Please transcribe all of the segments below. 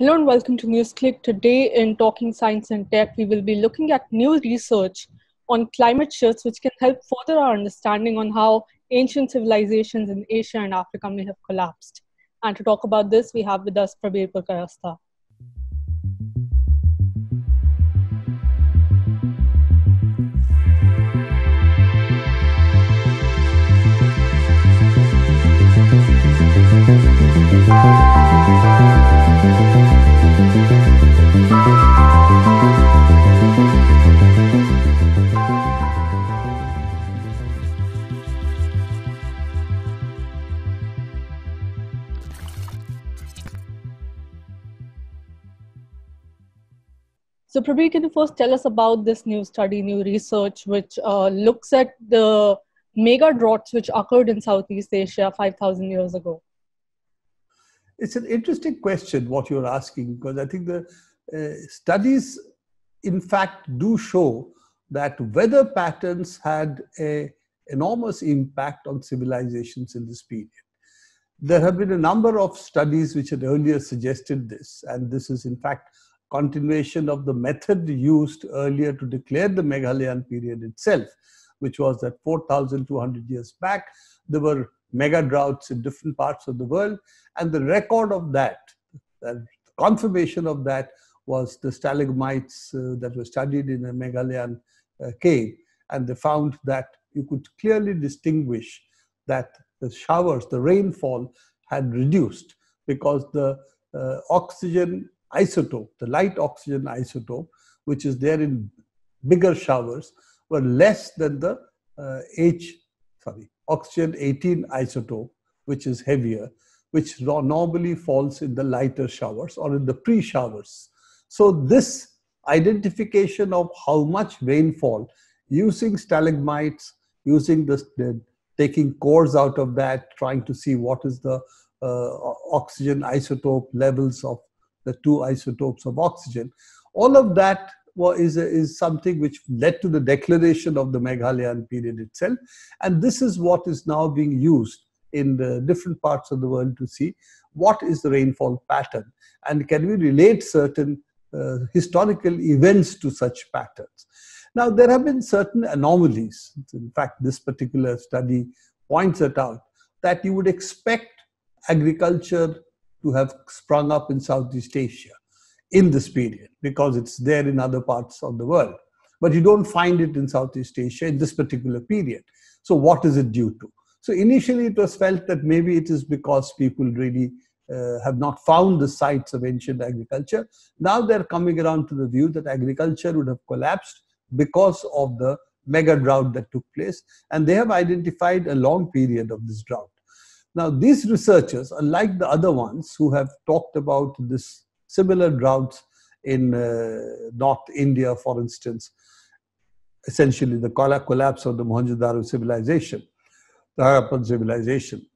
Hello and welcome to NewsClick. Today, in Talking Science and Tech, we will be looking at new research on climate shifts, which can help further our understanding on how ancient civilizations in Asia and Africa may have collapsed. And to talk about this, we have with us Prabir Purkarasta. So Prabhu, can you first tell us about this new study, new research, which uh, looks at the mega droughts which occurred in Southeast Asia 5,000 years ago? It's an interesting question what you're asking because I think the uh, studies, in fact, do show that weather patterns had a enormous impact on civilizations in this period. There have been a number of studies which had earlier suggested this, and this is, in fact, continuation of the method used earlier to declare the Meghalayan period itself, which was that 4,200 years back, there were mega droughts in different parts of the world. And the record of that, the confirmation of that, was the stalagmites uh, that were studied in a Meghalayan uh, cave. And they found that you could clearly distinguish that the showers, the rainfall had reduced because the uh, oxygen isotope, the light oxygen isotope, which is there in bigger showers, were less than the uh, H, sorry, oxygen 18 isotope, which is heavier, which normally falls in the lighter showers or in the pre showers. So, this identification of how much rainfall using stalagmites, using the, taking cores out of that, trying to see what is the uh, oxygen isotope levels of the two isotopes of oxygen. All of that is, is something which led to the declaration of the Meghalayan period itself. And this is what is now being used in the different parts of the world to see what is the rainfall pattern and can we relate certain uh, historical events to such patterns. Now, there have been certain anomalies. In fact, this particular study points it out that you would expect agriculture to have sprung up in Southeast Asia in this period because it's there in other parts of the world. But you don't find it in Southeast Asia in this particular period. So, what is it due to? So, initially it was felt that maybe it is because people really uh, have not found the sites of ancient agriculture. Now they're coming around to the view that agriculture would have collapsed because of the mega drought that took place. And they have identified a long period of this drought. Now, these researchers, unlike the other ones who have talked about this similar droughts in uh, North India, for instance, essentially the collapse of the Mohenjo-Daro civilization, the Harappan civilization,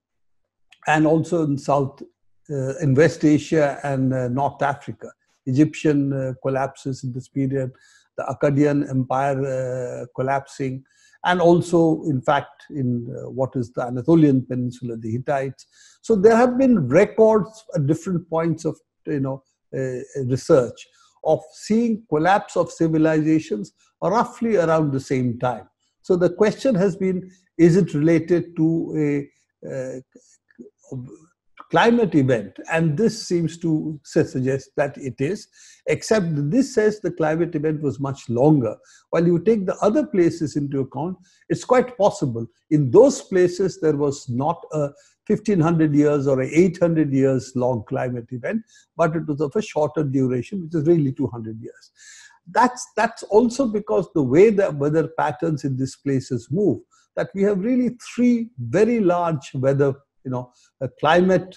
and also in South, uh, in West Asia and uh, North Africa, Egyptian uh, collapses in this period, the Akkadian Empire uh, collapsing, and also, in fact, in uh, what is the Anatolian Peninsula, the Hittites. So there have been records at different points of you know uh, research of seeing collapse of civilizations roughly around the same time. So the question has been: Is it related to a uh, climate event, and this seems to suggest that it is, except this says the climate event was much longer. While you take the other places into account, it's quite possible. In those places, there was not a 1500 years or 800 years long climate event, but it was of a shorter duration, which is really 200 years. That's, that's also because the way the weather patterns in these places move, that we have really three very large weather you know uh, climate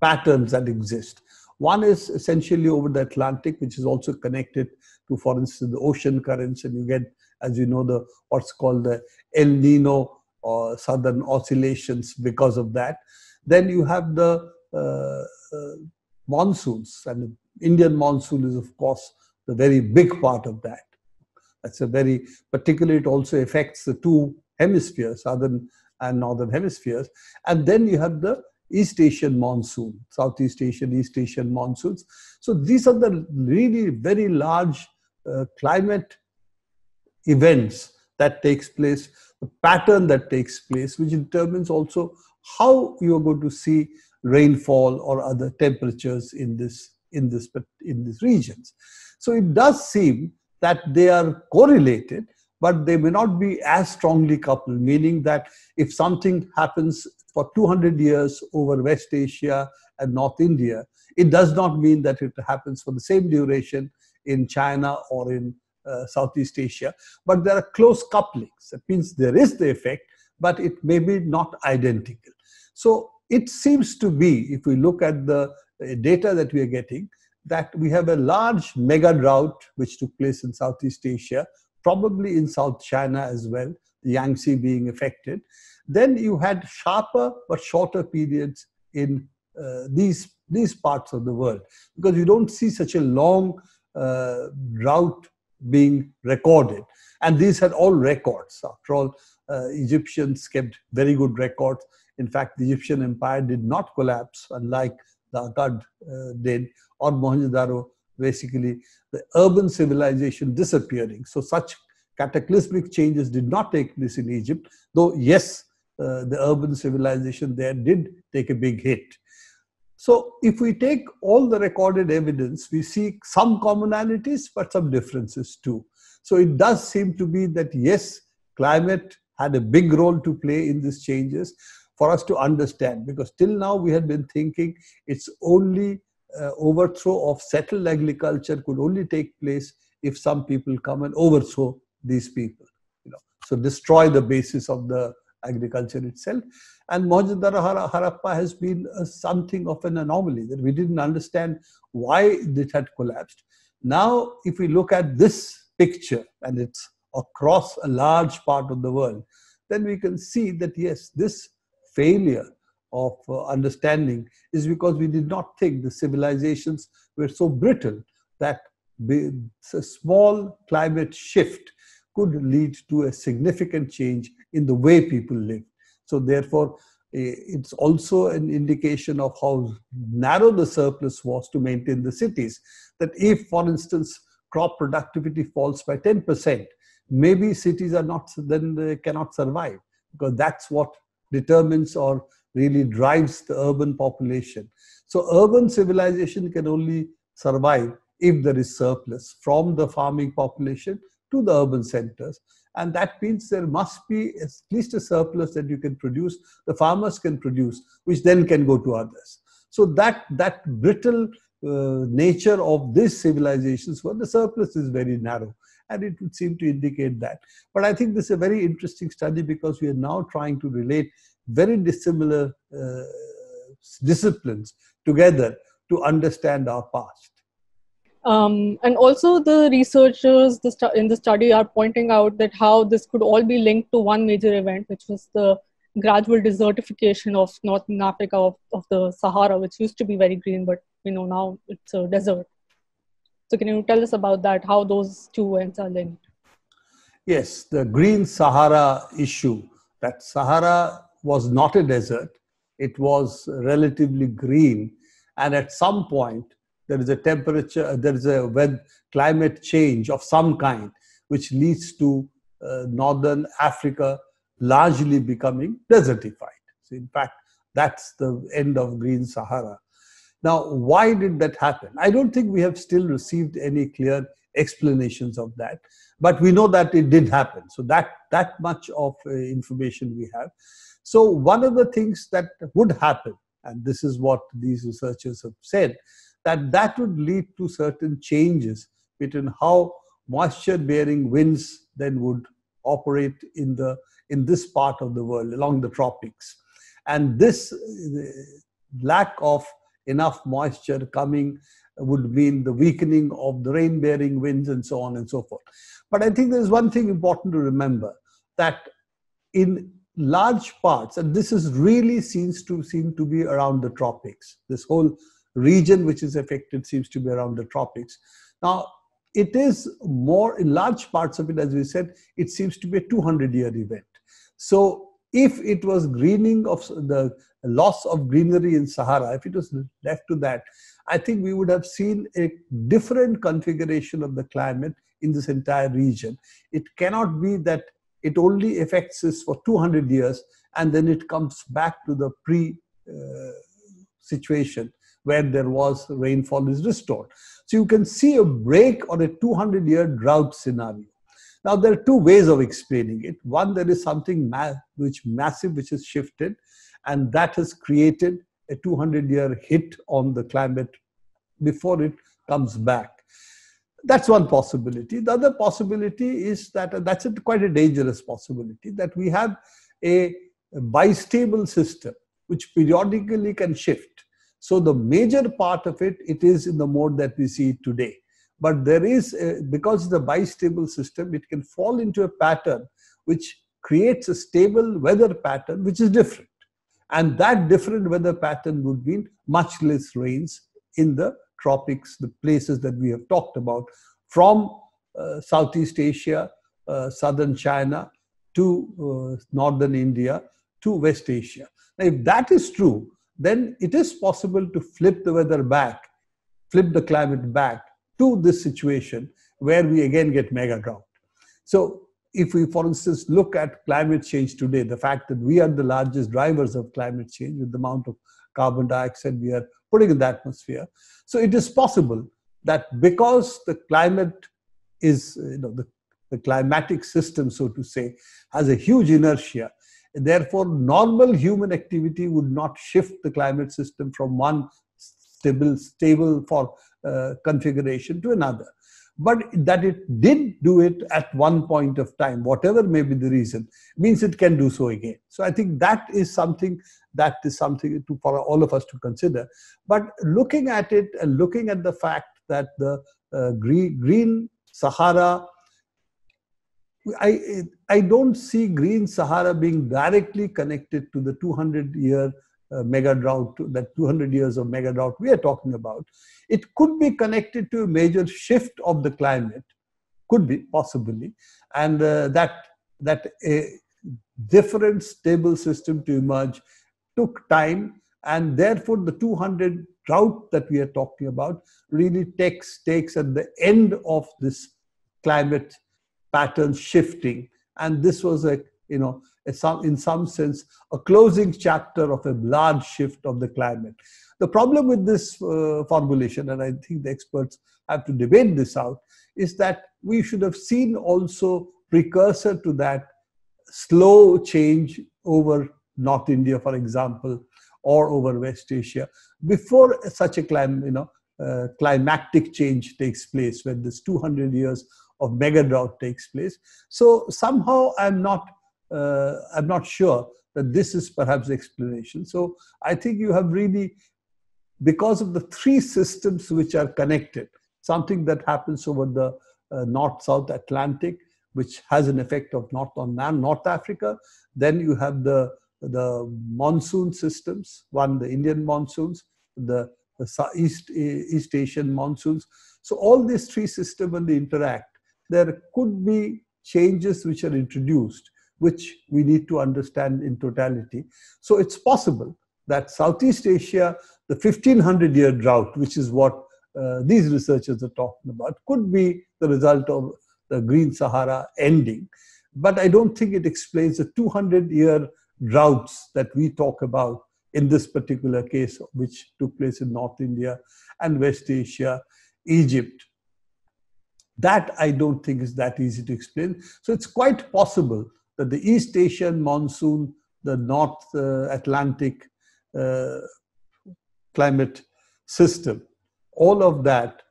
patterns that exist. One is essentially over the Atlantic, which is also connected to, for instance, the ocean currents, and you get, as you know, the what's called the El Nino or Southern oscillations because of that. Then you have the uh, uh, monsoons, and the Indian monsoon is, of course, the very big part of that. That's a very particularly it also affects the two hemispheres, southern and northern hemispheres. And then you have the East Asian monsoon, Southeast Asian, East Asian monsoons. So these are the really very large uh, climate events that takes place, the pattern that takes place, which determines also how you are going to see rainfall or other temperatures in this in this in these regions. So it does seem that they are correlated, but they may not be as strongly coupled, meaning that if something happens for 200 years over West Asia and North India, it does not mean that it happens for the same duration in China or in uh, Southeast Asia. But there are close couplings. That means there is the effect, but it may be not identical. So it seems to be, if we look at the uh, data that we are getting, that we have a large mega drought which took place in Southeast Asia probably in South China as well, the Yangtze being affected. Then you had sharper but shorter periods in uh, these, these parts of the world because you don't see such a long uh, drought being recorded. And these had all records. After all, uh, Egyptians kept very good records. In fact, the Egyptian empire did not collapse, unlike the Akkad uh, did, or Mohenjo-daro basically the urban civilization disappearing. So such cataclysmic changes did not take place in Egypt, though yes, uh, the urban civilization there did take a big hit. So if we take all the recorded evidence, we see some commonalities, but some differences too. So it does seem to be that yes, climate had a big role to play in these changes for us to understand because till now we had been thinking it's only uh, overthrow of settled agriculture could only take place if some people come and overthrow these people. You know, so destroy the basis of the agriculture itself. And mohenjo Harappa has been uh, something of an anomaly that we didn't understand why it had collapsed. Now, if we look at this picture and it's across a large part of the world, then we can see that yes, this failure of uh, understanding is because we did not think the civilizations were so brittle that a small climate shift could lead to a significant change in the way people live. So, therefore, it's also an indication of how narrow the surplus was to maintain the cities. That if, for instance, crop productivity falls by 10%, maybe cities are not then they cannot survive because that's what determines or really drives the urban population. So urban civilization can only survive if there is surplus from the farming population to the urban centers. And that means there must be at least a surplus that you can produce, the farmers can produce, which then can go to others. So that, that brittle uh, nature of these civilizations where the surplus is very narrow. And it would seem to indicate that. But I think this is a very interesting study because we are now trying to relate very dissimilar uh, disciplines together to understand our past. Um, and also, the researchers in the study are pointing out that how this could all be linked to one major event, which was the gradual desertification of northern Africa of, of the Sahara, which used to be very green, but you know now it's a desert. So, can you tell us about that? How those two events are linked? Yes, the green Sahara issue. That Sahara was not a desert, it was relatively green. And at some point, there is a temperature, uh, there is a climate change of some kind, which leads to uh, northern Africa largely becoming desertified. So in fact, that's the end of Green Sahara. Now, why did that happen? I don't think we have still received any clear explanations of that, but we know that it did happen. So that that much of uh, information we have. So, one of the things that would happen, and this is what these researchers have said, that that would lead to certain changes between how moisture bearing winds then would operate in the in this part of the world along the tropics and this lack of enough moisture coming would mean the weakening of the rain bearing winds and so on and so forth but i think there's one thing important to remember that in large parts, and this is really seems to seem to be around the tropics. This whole region which is affected seems to be around the tropics. Now, it is more in large parts of it, as we said, it seems to be a 200 year event. So, if it was greening of the loss of greenery in Sahara, if it was left to that, I think we would have seen a different configuration of the climate in this entire region. It cannot be that it only affects us for 200 years and then it comes back to the pre uh, situation where there was rainfall is restored. So you can see a break or a 200 year drought scenario. Now, there are two ways of explaining it. One, there is something ma which massive which is shifted, and that has created a 200 year hit on the climate before it comes back. That's one possibility. The other possibility is that uh, that's a, quite a dangerous possibility that we have a, bistable system which periodically can shift. So the major part of it, it is in the mode that we see today. But there is, a, because the bistable system, it can fall into a pattern which creates a stable weather pattern which is different. And that different weather pattern would mean much less rains in the tropics, the places that we have talked about, from uh, Southeast Asia, uh, southern China, to uh, northern India, to West Asia. Now, if that is true, then it is possible to flip the weather back, flip the climate back to this situation where we again get mega drought. So, if we, for instance, look at climate change today, the fact that we are the largest drivers of climate change with the amount of carbon dioxide we are putting in the atmosphere. So it is possible that because the climate is, you know, the, the climatic system, so to say, has a huge inertia, therefore normal human activity would not shift the climate system from one stable, stable for uh, configuration to another but that it did do it at one point of time, whatever may be the reason, means it can do so again. So I think that is something that is something to, for all of us to consider. But looking at it and looking at the fact that the uh, green, green Sahara, I, I don't see Green Sahara being directly connected to the 200 year uh, mega drought, that 200 years of mega drought we are talking about, it could be connected to a major shift of the climate, could be possibly, and uh, that that a different stable system to emerge took time, and therefore the 200 drought that we are talking about really takes takes at the end of this climate pattern shifting, and this was a you know some, in some sense, a closing chapter of a large shift of the climate. The problem with this uh, formulation, and I think the experts have to debate this out, is that we should have seen also precursor to that slow change over North India, for example, or over West Asia before such a clim, you know, uh, change takes place when this 200 years of mega drought takes place. So somehow I'm not uh, I'm not sure that this is perhaps the explanation. So I think you have really, because of the three systems which are connected, something that happens over the uh, North-South Atlantic, which has an effect of North on North Africa. Then you have the the monsoon systems, one the Indian monsoons, the, the East East Asian monsoons. So all these three systems when they interact, there could be changes which are introduced which we need to understand in totality. So it's possible that Southeast Asia, the 1500 year drought, which is what uh, these researchers are talking about, could be the result of the Green Sahara ending. But I don't think it explains the 200 year droughts that we talk about in this particular case, which took place in North India and West Asia, Egypt. That I don't think is that easy to explain. So it's quite possible that the East Asian monsoon, the North uh, Atlantic uh, climate system, all of that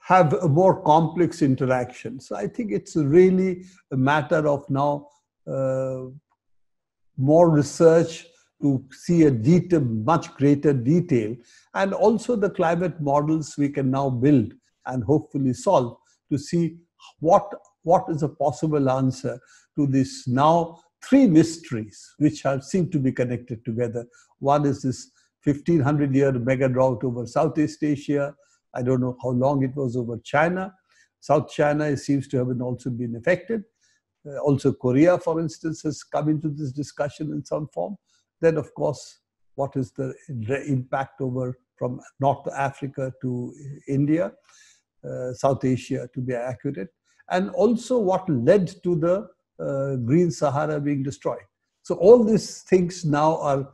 have more complex interactions. So I think it's really a matter of now uh, more research to see a detail, much greater detail, and also the climate models we can now build and hopefully solve to see what what is a possible answer to now three mysteries which have seem to be connected together. One is this 1500 year mega drought over Southeast Asia. I don't know how long it was over China. South China seems to have been also been affected. Uh, also, Korea, for instance, has come into this discussion in some form. Then, of course, what is the impact over from North Africa to India, uh, South Asia, to be accurate, and also what led to the uh, Green Sahara being destroyed. So all these things now are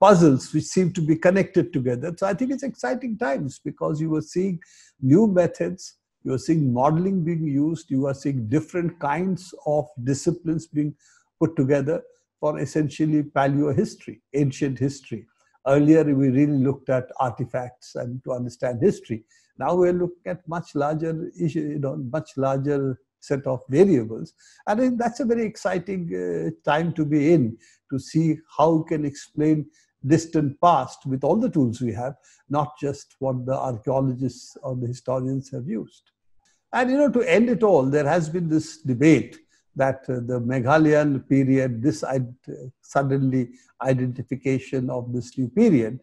puzzles which seem to be connected together. So I think it's exciting times because you are seeing new methods, you are seeing modeling being used, you are seeing different kinds of disciplines being put together for essentially paleo history, ancient history. Earlier, we really looked at artifacts and to understand history. Now we're looking at much larger, you know, much larger set of variables. And that's a very exciting uh, time to be in to see how we can explain distant past with all the tools we have, not just what the archaeologists or the historians have used. And you know, to end it all, there has been this debate that uh, the Meghalayan period, this uh, suddenly identification of this new period,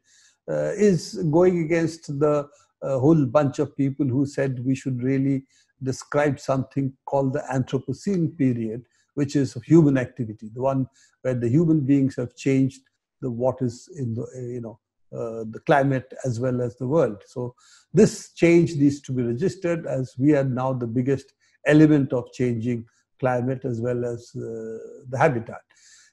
uh, is going against the uh, whole bunch of people who said we should really described something called the Anthropocene period, which is human activity, the one where the human beings have changed the what is in the you know uh, the climate as well as the world. So this change needs to be registered as we are now the biggest element of changing climate as well as uh, the habitat.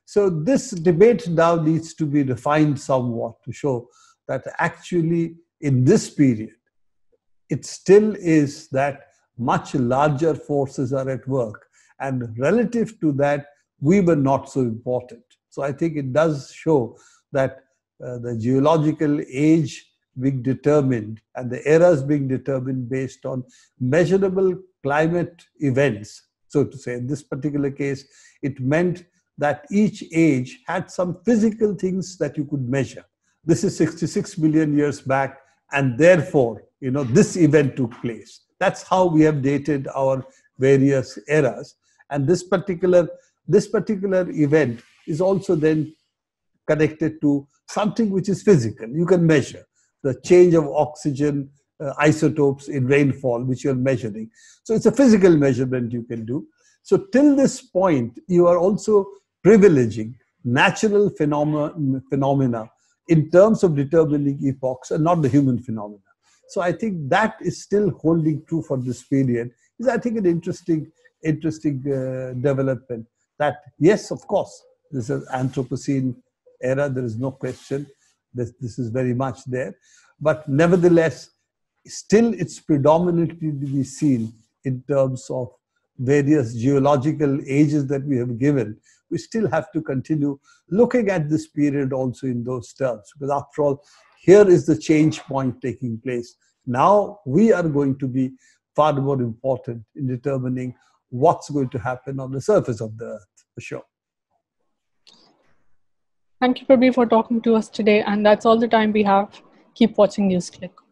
So this debate now needs to be refined somewhat to show that actually in this period, it still is that much larger forces are at work. And relative to that, we were not so important. So I think it does show that uh, the geological age being determined and the eras being determined based on measurable climate events, so to say. In this particular case, it meant that each age had some physical things that you could measure. This is 66 million years back, and therefore, you know, this event took place. That's how we have dated our various eras. And this particular, this particular event is also then connected to something which is physical. You can measure the change of oxygen uh, isotopes in rainfall, which you're measuring. So it's a physical measurement you can do. So till this point, you are also privileging natural phenomena, phenomena in terms of determining epochs and not the human phenomena. So I think that is still holding true for this period. Is I think an interesting, interesting uh, development. That yes, of course, this is Anthropocene era. There is no question. This this is very much there, but nevertheless, still it's predominantly to be seen in terms of various geological ages that we have given, we still have to continue looking at this period also in those terms. Because after all, here is the change point taking place. Now we are going to be far more important in determining what's going to happen on the surface of the earth, for sure. Thank you, Prabhi, for talking to us today. And that's all the time we have. Keep watching NewsClick.